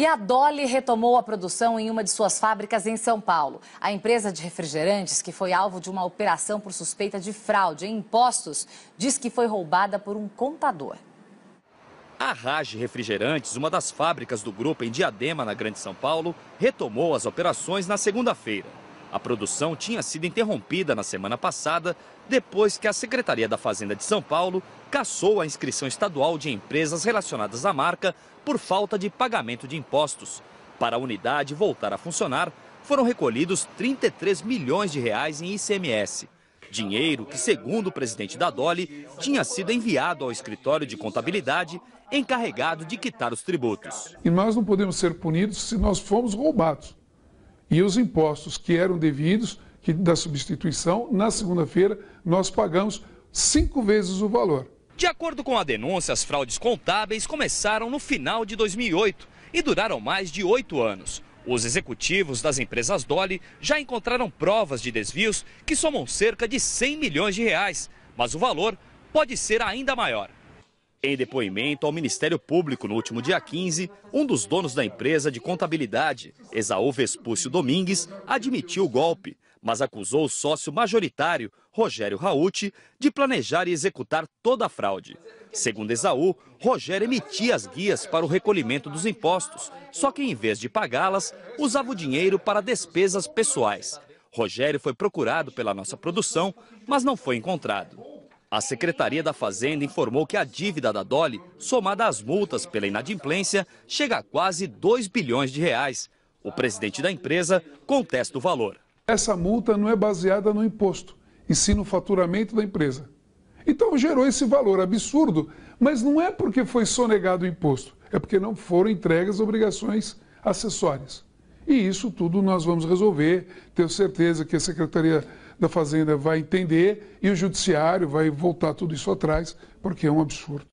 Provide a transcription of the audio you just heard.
E a Dolly retomou a produção em uma de suas fábricas em São Paulo. A empresa de refrigerantes, que foi alvo de uma operação por suspeita de fraude em impostos, diz que foi roubada por um contador. A Rage Refrigerantes, uma das fábricas do grupo em Diadema, na Grande São Paulo, retomou as operações na segunda-feira. A produção tinha sido interrompida na semana passada, depois que a Secretaria da Fazenda de São Paulo cassou a inscrição estadual de empresas relacionadas à marca por falta de pagamento de impostos. Para a unidade voltar a funcionar, foram recolhidos 33 milhões de reais em ICMS. Dinheiro que, segundo o presidente da Dole, tinha sido enviado ao escritório de contabilidade encarregado de quitar os tributos. E nós não podemos ser punidos se nós formos roubados. E os impostos que eram devidos, que da substituição, na segunda-feira nós pagamos cinco vezes o valor. De acordo com a denúncia, as fraudes contábeis começaram no final de 2008 e duraram mais de oito anos. Os executivos das empresas Dolly já encontraram provas de desvios que somam cerca de 100 milhões de reais, mas o valor pode ser ainda maior. Em depoimento ao Ministério Público no último dia 15, um dos donos da empresa de contabilidade, Esaú Vespúcio Domingues, admitiu o golpe, mas acusou o sócio majoritário, Rogério Rauti, de planejar e executar toda a fraude. Segundo Esaú, Rogério emitia as guias para o recolhimento dos impostos, só que em vez de pagá-las, usava o dinheiro para despesas pessoais. Rogério foi procurado pela nossa produção, mas não foi encontrado. A Secretaria da Fazenda informou que a dívida da Dolly, somada às multas pela inadimplência, chega a quase 2 bilhões de reais. O presidente da empresa contesta o valor. Essa multa não é baseada no imposto, e sim no faturamento da empresa. Então gerou esse valor absurdo, mas não é porque foi sonegado o imposto, é porque não foram entregues obrigações acessórias. E isso tudo nós vamos resolver. Tenho certeza que a Secretaria da Fazenda vai entender e o Judiciário vai voltar tudo isso atrás, porque é um absurdo.